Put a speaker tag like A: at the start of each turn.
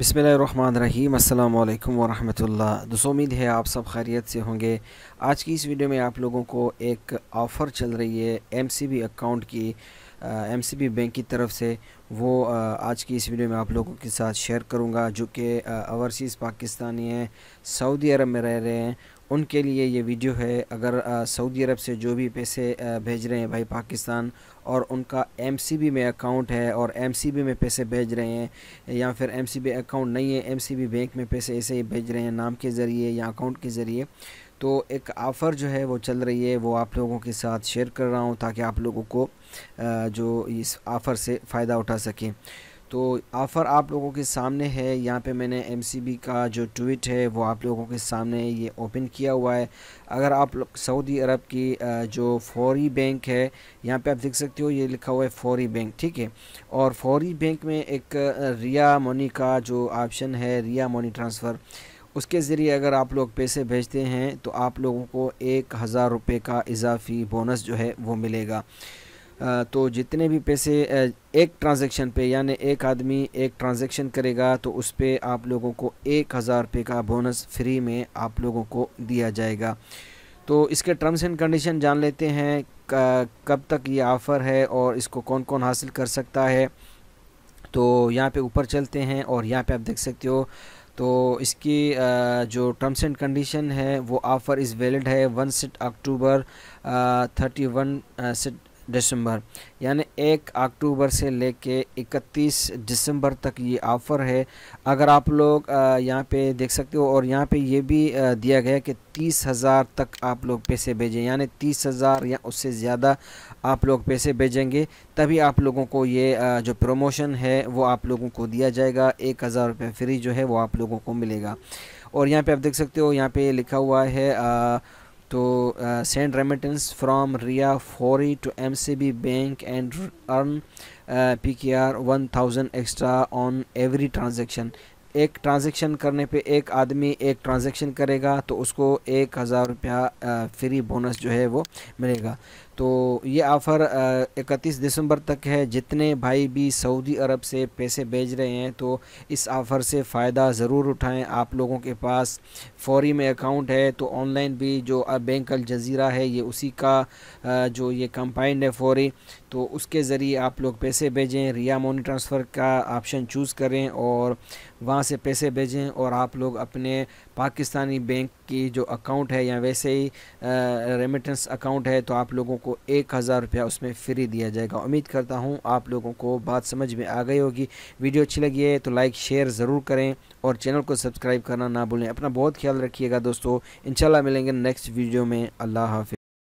A: बिसमीम वरम् वरहमतुल्ला दोस्तों उम्मीद है आप सब खैरियत से होंगे आज की इस वीडियो में आप लोगों को एक ऑफ़र चल रही है एमसीबी अकाउंट की एमसीबी बैंक की तरफ से वो आज की इस वीडियो में आप लोगों के साथ शेयर करूंगा जो कि ओवरसीज़ पाकिस्तानी हैं सऊदी अरब में रह रहे हैं उनके लिए ये वीडियो है अगर सऊदी अरब से जो भी पैसे भेज रहे हैं भाई पाकिस्तान और उनका एम में अकाउंट है और एम में पैसे भेज रहे हैं या फिर एम अकाउंट नहीं है एम बैंक में पैसे ऐसे ही भेज रहे हैं नाम के ज़रिए या अकाउंट के ज़रिए तो एक ऑफ़र जो है वो चल रही है वो आप लोगों के साथ शेयर कर रहा हूँ ताकि आप लोगों को जो इस ऑफ़र से फ़ायदा उठा सकें तो ऑफ़र आप लोगों के सामने है यहाँ पे मैंने एमसीबी का जो ट्वीट है वो आप लोगों के सामने ये ओपन किया हुआ है अगर आप लोग सऊदी अरब की जो फौरी बैंक है यहाँ पे आप देख सकते हो ये लिखा हुआ है फौरी बैंक ठीक है और फौरी बैंक में एक रिया मनी का जो ऑप्शन है रिया मनी ट्रांसफ़र उसके ज़रिए अगर आप लोग पैसे भेजते हैं तो आप लोगों को एक हज़ार रुपये का इजाफी बोनस जो है वो मिलेगा तो जितने भी पैसे एक ट्रांजैक्शन पे यानी एक आदमी एक ट्रांजैक्शन करेगा तो उस पर आप लोगों को एक हज़ार रुपये का बोनस फ्री में आप लोगों को दिया जाएगा तो इसके टर्म्स एंड कंडीशन जान लेते हैं कब तक ये ऑफ़र है और इसको कौन कौन हासिल कर सकता है तो यहाँ पे ऊपर चलते हैं और यहाँ पे आप देख सकते हो तो इसकी जो टर्म्स एंड कंडीशन है वो ऑफ़र इज़ वैलिड है one set October thirty one set December यानी एक अक्टूबर से लेके 31 दिसंबर तक ये ऑफ़र है अगर आप लोग यहाँ पे देख सकते हो और यहाँ पे ये भी दिया गया है कि तीस हज़ार तक आप लोग पैसे भेजें यानी तीस हज़ार या उससे ज़्यादा आप लोग पैसे भेजेंगे तभी आप लोगों को ये जो प्रमोशन है वो आप लोगों को दिया जाएगा एक हज़ार रुपये फ्री जो है वो आप लोगों को मिलेगा और यहाँ पे आप देख सकते हो यहाँ पे लिखा हुआ है ah, to uh, send remittance from RIA 40 to MCB bank and earn uh, PKR 1000 extra on every transaction एक ट्रांजेक्शन करने पे एक आदमी एक ट्रांजेक्शन करेगा तो उसको एक हज़ार रुपया फ्री बोनस जो है वो मिलेगा तो ये ऑफ़र इकतीस दिसंबर तक है जितने भाई भी सऊदी अरब से पैसे भेज रहे हैं तो इस ऑफ़र से फ़ायदा ज़रूर उठाएं आप लोगों के पास फौरी में अकाउंट है तो ऑनलाइन भी जो बैंक अल जजीरा है ये उसी का जो ये कंपाइंड है फौरी तो उसके ज़रिए आप लोग पैसे भेजें रिया मोनी ट्रांसफ़र का ऑप्शन चूज़ करें और वहाँ से पैसे भेजें और आप लोग अपने पाकिस्तानी बैंक की जो अकाउंट है या वैसे ही रेमिटेंस अकाउंट है तो आप लोगों को आपको एक हज़ार रुपया उसमें फ्री दिया जाएगा उम्मीद करता हूँ आप लोगों को बात समझ में आ गई होगी वीडियो अच्छी लगी है तो लाइक शेयर ज़रूर करें और चैनल को सब्सक्राइब करना ना भूलें अपना बहुत ख्याल रखिएगा दोस्तों इंशाल्लाह मिलेंगे नेक्स्ट वीडियो में अल्लाह हाफि